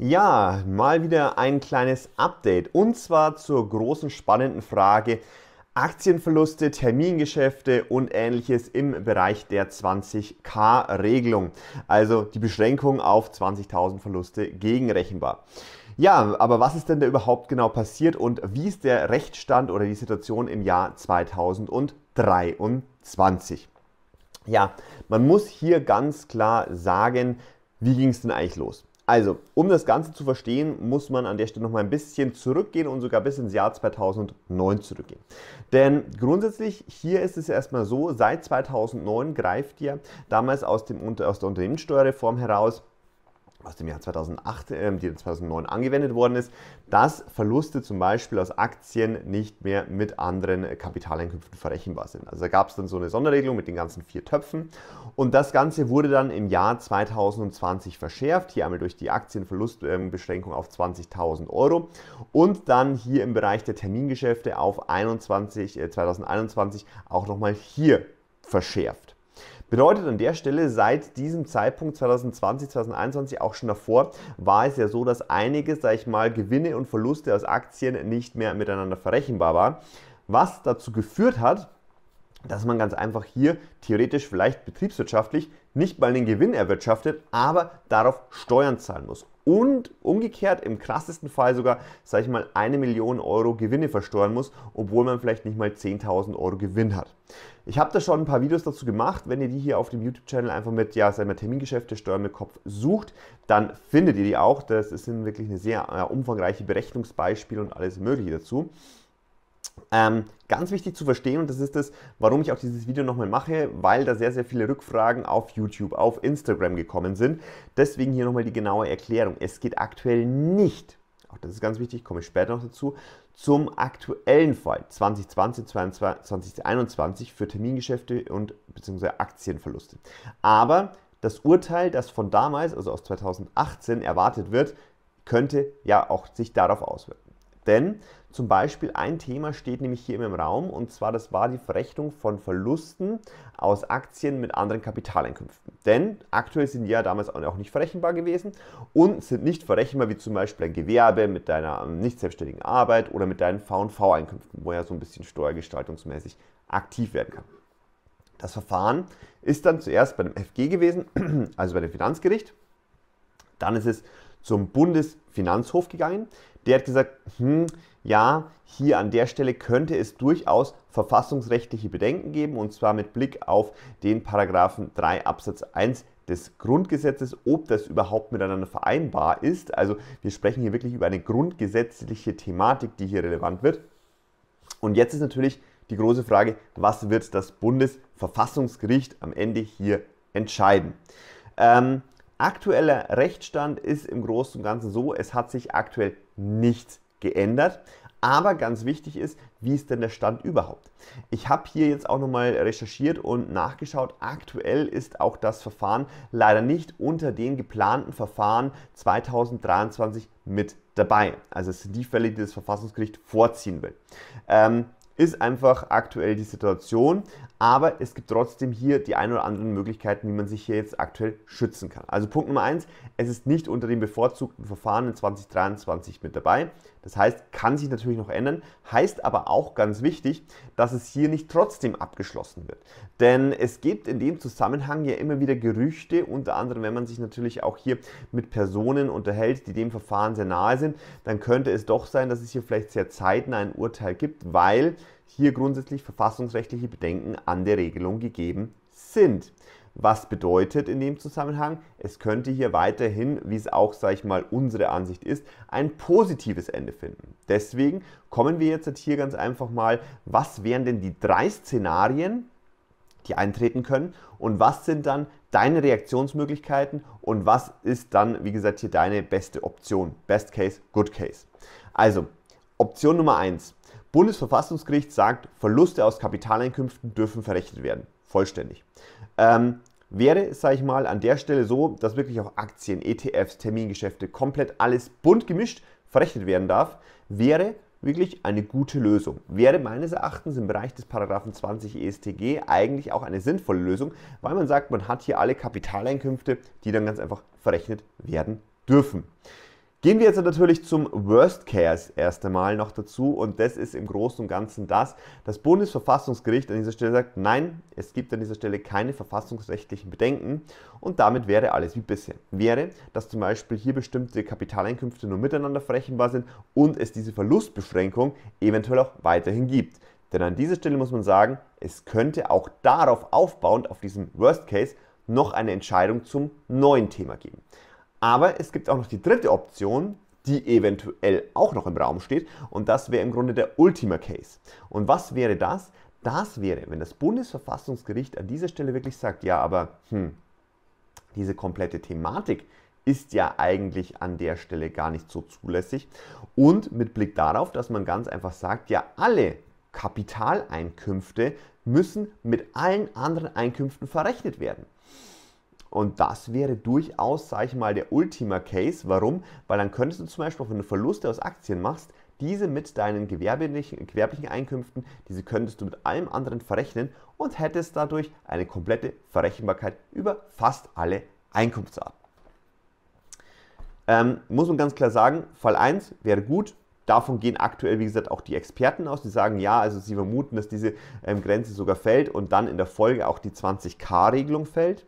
Ja, mal wieder ein kleines Update und zwar zur großen spannenden Frage Aktienverluste, Termingeschäfte und ähnliches im Bereich der 20k-Regelung, also die Beschränkung auf 20.000 Verluste gegenrechenbar. Ja, aber was ist denn da überhaupt genau passiert und wie ist der Rechtsstand oder die Situation im Jahr 2023? Ja, man muss hier ganz klar sagen, wie ging es denn eigentlich los? Also, um das Ganze zu verstehen, muss man an der Stelle noch mal ein bisschen zurückgehen und sogar bis ins Jahr 2009 zurückgehen. Denn grundsätzlich, hier ist es erstmal so, seit 2009 greift ja damals aus, dem, aus der Unternehmenssteuerreform heraus aus dem Jahr 2008, ähm, die 2009 angewendet worden ist, dass Verluste zum Beispiel aus Aktien nicht mehr mit anderen Kapitaleinkünften verrechenbar sind. Also da gab es dann so eine Sonderregelung mit den ganzen vier Töpfen und das Ganze wurde dann im Jahr 2020 verschärft, hier einmal durch die Aktienverlustbeschränkung auf 20.000 Euro und dann hier im Bereich der Termingeschäfte auf 21, 2021 äh, auch nochmal hier verschärft. Bedeutet an der Stelle, seit diesem Zeitpunkt 2020, 2021, auch schon davor, war es ja so, dass einiges, sage ich mal, Gewinne und Verluste aus Aktien nicht mehr miteinander verrechenbar war, was dazu geführt hat, dass man ganz einfach hier theoretisch vielleicht betriebswirtschaftlich nicht mal den Gewinn erwirtschaftet, aber darauf Steuern zahlen muss und umgekehrt im krassesten Fall sogar, sage ich mal, eine Million Euro Gewinne versteuern muss, obwohl man vielleicht nicht mal 10.000 Euro Gewinn hat. Ich habe da schon ein paar Videos dazu gemacht. Wenn ihr die hier auf dem YouTube-Channel einfach mit, ja, sagen wir Termingeschäfte, Steuern mit Kopf sucht, dann findet ihr die auch. Das sind wirklich eine sehr äh, umfangreiche Berechnungsbeispiele und alles Mögliche dazu. Ähm, ganz wichtig zu verstehen, und das ist das, warum ich auch dieses Video nochmal mache, weil da sehr, sehr viele Rückfragen auf YouTube, auf Instagram gekommen sind. Deswegen hier nochmal die genaue Erklärung. Es geht aktuell nicht, auch das ist ganz wichtig, komme ich später noch dazu, zum aktuellen Fall 2020, 2021 für Termingeschäfte und bzw. Aktienverluste. Aber das Urteil, das von damals, also aus 2018, erwartet wird, könnte ja auch sich darauf auswirken. Denn zum Beispiel ein Thema steht nämlich hier im Raum und zwar das war die Verrechnung von Verlusten aus Aktien mit anderen Kapitaleinkünften. Denn aktuell sind die ja damals auch nicht verrechenbar gewesen und sind nicht verrechenbar wie zum Beispiel ein Gewerbe mit deiner ähm, nicht selbstständigen Arbeit oder mit deinen V&V-Einkünften, wo ja so ein bisschen steuergestaltungsmäßig aktiv werden kann. Das Verfahren ist dann zuerst bei dem FG gewesen, also bei dem Finanzgericht. Dann ist es zum Bundesfinanzhof gegangen der hat gesagt, hm, ja, hier an der Stelle könnte es durchaus verfassungsrechtliche Bedenken geben, und zwar mit Blick auf den Paragraphen 3 Absatz 1 des Grundgesetzes, ob das überhaupt miteinander vereinbar ist. Also wir sprechen hier wirklich über eine grundgesetzliche Thematik, die hier relevant wird. Und jetzt ist natürlich die große Frage, was wird das Bundesverfassungsgericht am Ende hier entscheiden? Ähm, aktueller Rechtsstand ist im Großen und Ganzen so, es hat sich aktuell nichts geändert. Aber ganz wichtig ist, wie ist denn der Stand überhaupt? Ich habe hier jetzt auch nochmal recherchiert und nachgeschaut. Aktuell ist auch das Verfahren leider nicht unter den geplanten Verfahren 2023 mit dabei. Also es sind die Fälle, die das Verfassungsgericht vorziehen will. Ähm, ist einfach aktuell die Situation. Aber es gibt trotzdem hier die ein oder anderen Möglichkeiten, wie man sich hier jetzt aktuell schützen kann. Also Punkt Nummer eins: es ist nicht unter den bevorzugten Verfahren in 2023 mit dabei. Das heißt, kann sich natürlich noch ändern, heißt aber auch ganz wichtig, dass es hier nicht trotzdem abgeschlossen wird. Denn es gibt in dem Zusammenhang ja immer wieder Gerüchte, unter anderem wenn man sich natürlich auch hier mit Personen unterhält, die dem Verfahren sehr nahe sind, dann könnte es doch sein, dass es hier vielleicht sehr zeitnah ein Urteil gibt, weil hier grundsätzlich verfassungsrechtliche Bedenken an der Regelung gegeben sind. Was bedeutet in dem Zusammenhang? Es könnte hier weiterhin, wie es auch, sage ich mal, unsere Ansicht ist, ein positives Ende finden. Deswegen kommen wir jetzt hier ganz einfach mal, was wären denn die drei Szenarien, die eintreten können und was sind dann deine Reaktionsmöglichkeiten und was ist dann, wie gesagt, hier deine beste Option. Best Case, Good Case. Also, Option Nummer 1. Bundesverfassungsgericht sagt, Verluste aus Kapitaleinkünften dürfen verrechnet werden. Vollständig. Ähm, wäre, sage ich mal, an der Stelle so, dass wirklich auch Aktien, ETFs, Termingeschäfte, komplett alles bunt gemischt verrechnet werden darf, wäre wirklich eine gute Lösung. Wäre meines Erachtens im Bereich des Paragraphen 20 ESTG eigentlich auch eine sinnvolle Lösung, weil man sagt, man hat hier alle Kapitaleinkünfte, die dann ganz einfach verrechnet werden dürfen. Gehen wir jetzt natürlich zum Worst Case erst einmal noch dazu und das ist im Großen und Ganzen das, das Bundesverfassungsgericht an dieser Stelle sagt, nein, es gibt an dieser Stelle keine verfassungsrechtlichen Bedenken und damit wäre alles wie bisher. Wäre, dass zum Beispiel hier bestimmte Kapitaleinkünfte nur miteinander verrechenbar sind und es diese Verlustbeschränkung eventuell auch weiterhin gibt. Denn an dieser Stelle muss man sagen, es könnte auch darauf aufbauend, auf diesem Worst Case, noch eine Entscheidung zum neuen Thema geben. Aber es gibt auch noch die dritte Option, die eventuell auch noch im Raum steht. Und das wäre im Grunde der Ultima Case. Und was wäre das? Das wäre, wenn das Bundesverfassungsgericht an dieser Stelle wirklich sagt, ja, aber hm, diese komplette Thematik ist ja eigentlich an der Stelle gar nicht so zulässig. Und mit Blick darauf, dass man ganz einfach sagt, ja, alle Kapitaleinkünfte müssen mit allen anderen Einkünften verrechnet werden. Und das wäre durchaus, sage ich mal, der Ultima Case. Warum? Weil dann könntest du zum Beispiel, wenn du Verluste aus Aktien machst, diese mit deinen gewerblichen, gewerblichen Einkünften, diese könntest du mit allem anderen verrechnen und hättest dadurch eine komplette Verrechenbarkeit über fast alle Einkunftsarten. Ähm, muss man ganz klar sagen, Fall 1 wäre gut, Davon gehen aktuell, wie gesagt, auch die Experten aus, die sagen, ja, also sie vermuten, dass diese ähm, Grenze sogar fällt und dann in der Folge auch die 20k-Regelung fällt.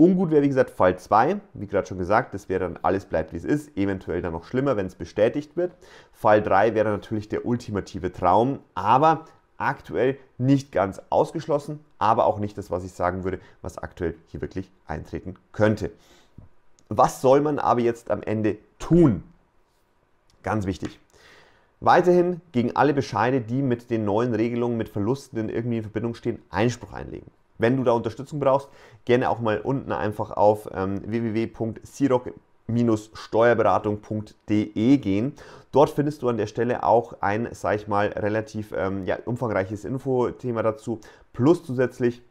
Ungut wäre, wie gesagt, Fall 2. Wie gerade schon gesagt, das wäre dann alles bleibt, wie es ist. Eventuell dann noch schlimmer, wenn es bestätigt wird. Fall 3 wäre natürlich der ultimative Traum, aber aktuell nicht ganz ausgeschlossen, aber auch nicht das, was ich sagen würde, was aktuell hier wirklich eintreten könnte. Was soll man aber jetzt am Ende tun? Ganz wichtig. Weiterhin gegen alle Bescheide, die mit den neuen Regelungen mit Verlusten in irgendwie in Verbindung stehen, Einspruch einlegen. Wenn du da Unterstützung brauchst, gerne auch mal unten einfach auf ähm, www.siroc-steuerberatung.de gehen. Dort findest du an der Stelle auch ein, sag ich mal, relativ ähm, ja, umfangreiches Infothema dazu. Plus zusätzlich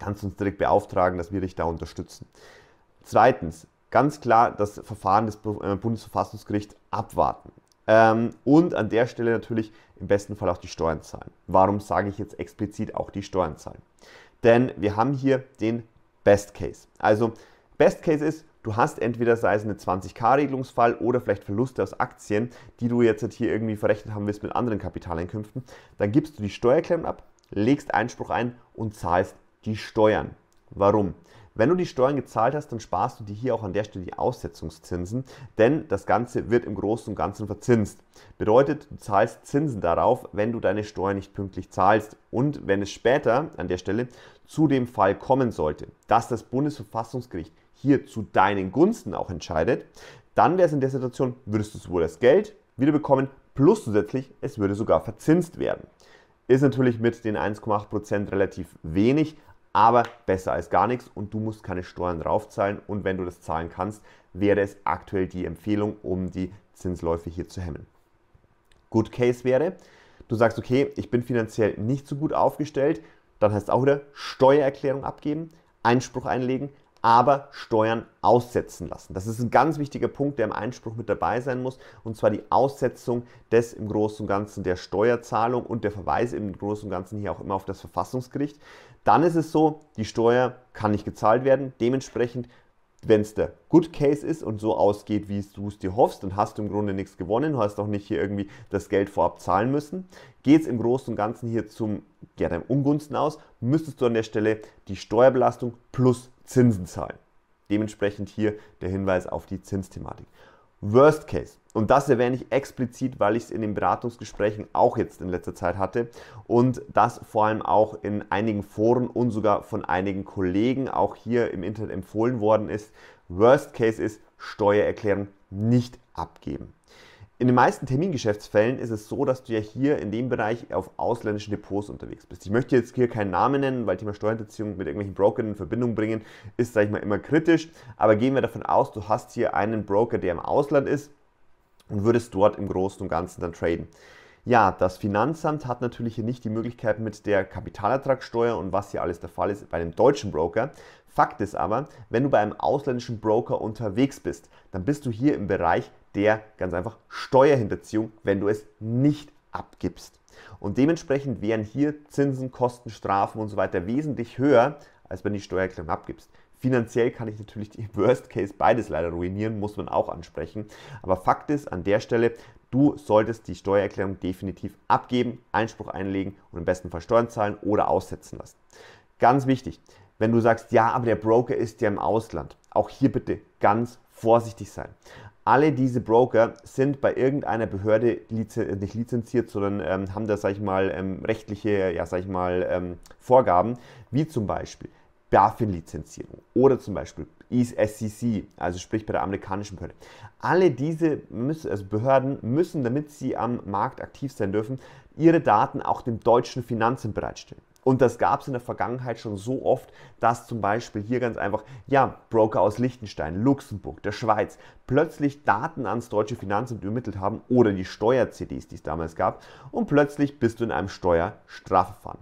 kannst du uns direkt beauftragen, dass wir dich da unterstützen. Zweitens, ganz klar das Verfahren des äh, Bundesverfassungsgerichts abwarten. Ähm, und an der Stelle natürlich im besten Fall auch die Steuern zahlen. Warum sage ich jetzt explizit auch die Steuern zahlen? denn wir haben hier den Best Case. Also Best Case ist, du hast entweder sei es eine 20k-Regelungsfall oder vielleicht Verluste aus Aktien, die du jetzt hier irgendwie verrechnet haben willst mit anderen Kapitaleinkünften, dann gibst du die Steuerklamm ab, legst Einspruch ein und zahlst die Steuern. Warum? Wenn du die Steuern gezahlt hast, dann sparst du dir hier auch an der Stelle die Aussetzungszinsen, denn das Ganze wird im Großen und Ganzen verzinst. Bedeutet, du zahlst Zinsen darauf, wenn du deine Steuern nicht pünktlich zahlst und wenn es später an der Stelle zu dem Fall kommen sollte, dass das Bundesverfassungsgericht hier zu deinen Gunsten auch entscheidet, dann wäre es in der Situation, würdest du sowohl das Geld wiederbekommen, plus zusätzlich, es würde sogar verzinst werden. Ist natürlich mit den 1,8% relativ wenig, aber besser als gar nichts und du musst keine Steuern draufzahlen und wenn du das zahlen kannst, wäre es aktuell die Empfehlung, um die Zinsläufe hier zu hemmen. Good Case wäre, du sagst, okay, ich bin finanziell nicht so gut aufgestellt, dann heißt es auch wieder Steuererklärung abgeben, Einspruch einlegen, aber Steuern aussetzen lassen. Das ist ein ganz wichtiger Punkt, der im Einspruch mit dabei sein muss, und zwar die Aussetzung des im Großen und Ganzen der Steuerzahlung und der Verweis im Großen und Ganzen hier auch immer auf das Verfassungsgericht. Dann ist es so, die Steuer kann nicht gezahlt werden, dementsprechend wenn es der Good Case ist und so ausgeht, wie du es dir hoffst, dann hast du im Grunde nichts gewonnen, hast auch nicht hier irgendwie das Geld vorab zahlen müssen. Geht es im Großen und Ganzen hier zum, ja, deinem Ungunsten aus, müsstest du an der Stelle die Steuerbelastung plus Zinsen zahlen. Dementsprechend hier der Hinweis auf die Zinsthematik. Worst Case, und das erwähne ich explizit, weil ich es in den Beratungsgesprächen auch jetzt in letzter Zeit hatte und das vor allem auch in einigen Foren und sogar von einigen Kollegen auch hier im Internet empfohlen worden ist. Worst Case ist Steuererklärung nicht abgeben. In den meisten Termingeschäftsfällen ist es so, dass du ja hier in dem Bereich auf ausländischen Depots unterwegs bist. Ich möchte jetzt hier keinen Namen nennen, weil Thema Steuerhinterziehung mit irgendwelchen Brokern in Verbindung bringen ist, sage ich mal, immer kritisch. Aber gehen wir davon aus, du hast hier einen Broker, der im Ausland ist und würdest dort im Großen und Ganzen dann traden. Ja, das Finanzamt hat natürlich hier nicht die Möglichkeit mit der Kapitalertragssteuer und was hier alles der Fall ist bei einem deutschen Broker. Fakt ist aber, wenn du bei einem ausländischen Broker unterwegs bist, dann bist du hier im Bereich der ganz einfach Steuerhinterziehung, wenn du es nicht abgibst. Und dementsprechend wären hier Zinsen, Kosten, Strafen und so weiter wesentlich höher, als wenn du die Steuererklärung abgibst. Finanziell kann ich natürlich die Worst Case beides leider ruinieren, muss man auch ansprechen. Aber Fakt ist an der Stelle, du solltest die Steuererklärung definitiv abgeben, Einspruch einlegen und im besten Fall Steuern zahlen oder aussetzen lassen. Ganz wichtig, wenn du sagst, ja, aber der Broker ist ja im Ausland. Auch hier bitte ganz vorsichtig sein alle diese Broker sind bei irgendeiner Behörde lizen nicht lizenziert, sondern ähm, haben da, sag ich mal, ähm, rechtliche, ja, sag ich mal, ähm, Vorgaben, wie zum Beispiel BaFin-Lizenzierung oder zum Beispiel SEC, also sprich bei der amerikanischen Behörde. Alle diese müssen, also Behörden müssen, damit sie am Markt aktiv sein dürfen, ihre Daten auch dem deutschen Finanzamt bereitstellen. Und das gab es in der Vergangenheit schon so oft, dass zum Beispiel hier ganz einfach, ja, Broker aus Liechtenstein, Luxemburg, der Schweiz plötzlich Daten ans deutsche Finanzamt übermittelt haben oder die Steuer-CDs, die es damals gab, und plötzlich bist du in einem Steuerstrafverfahren.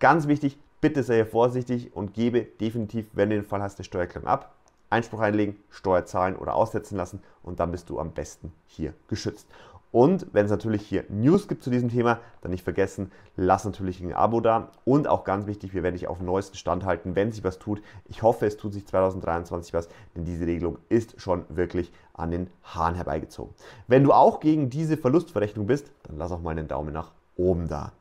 Ganz wichtig, bitte sei vorsichtig und gebe definitiv, wenn du den Fall hast, eine Steuererklärung ab. Einspruch einlegen, Steuer zahlen oder aussetzen lassen und dann bist du am besten hier geschützt. Und wenn es natürlich hier News gibt zu diesem Thema, dann nicht vergessen, lass natürlich ein Abo da. Und auch ganz wichtig, wir werden dich auf dem neuesten Stand halten, wenn sich was tut. Ich hoffe, es tut sich 2023 was, denn diese Regelung ist schon wirklich an den Haaren herbeigezogen. Wenn du auch gegen diese Verlustverrechnung bist, dann lass auch mal einen Daumen nach oben da.